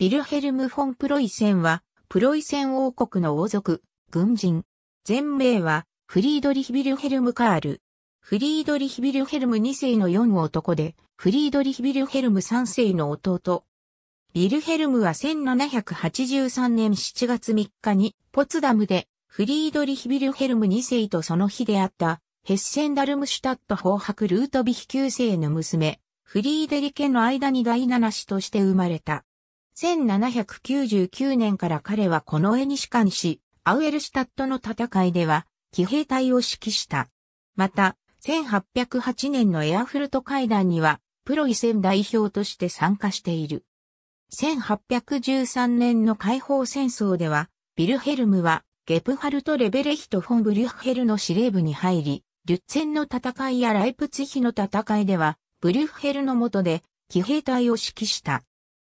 ビルヘルム・フォン・プロイセンは、プロイセン王国の王族、軍人。全名は、フリードリヒ・ビルヘルム・カール。フリードリヒ・ビルヘルム2世の4男で、フリードリヒ・ビルヘルム3世の弟。ビルヘルムは1783年7月3日に、ポツダムで、フリードリヒ・ビルヘルム2世とその日であった、ヘッセンダルムシュタット法ク・ルートビヒ9世の娘、フリーデリケの間に第七子として生まれた。1799年から彼はこの絵に士官し、アウエルシュタットの戦いでは、騎兵隊を指揮した。また、1808年のエアフルト会談には、プロイセン代表として参加している。1813年の解放戦争では、ビルヘルムは、ゲプハルト・レベレヒト・フォン・ブリュッヘルの司令部に入り、リュッツェンの戦いやライプツヒの戦いでは、ブリュッヘルの下で、騎兵隊を指揮した。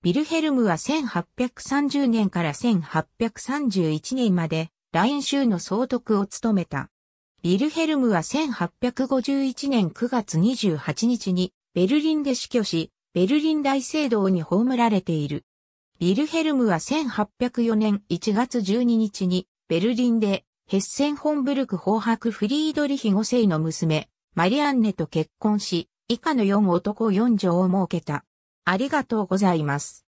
ビルヘルムは1830年から1831年までライン州の総督を務めた。ビルヘルムは1851年9月28日にベルリンで死去し、ベルリン大聖堂に葬られている。ビルヘルムは1804年1月12日にベルリンでヘッセンホンブルク法ク・フリードリヒ5世の娘、マリアンネと結婚し、以下の4男4女を設けた。ありがとうございます。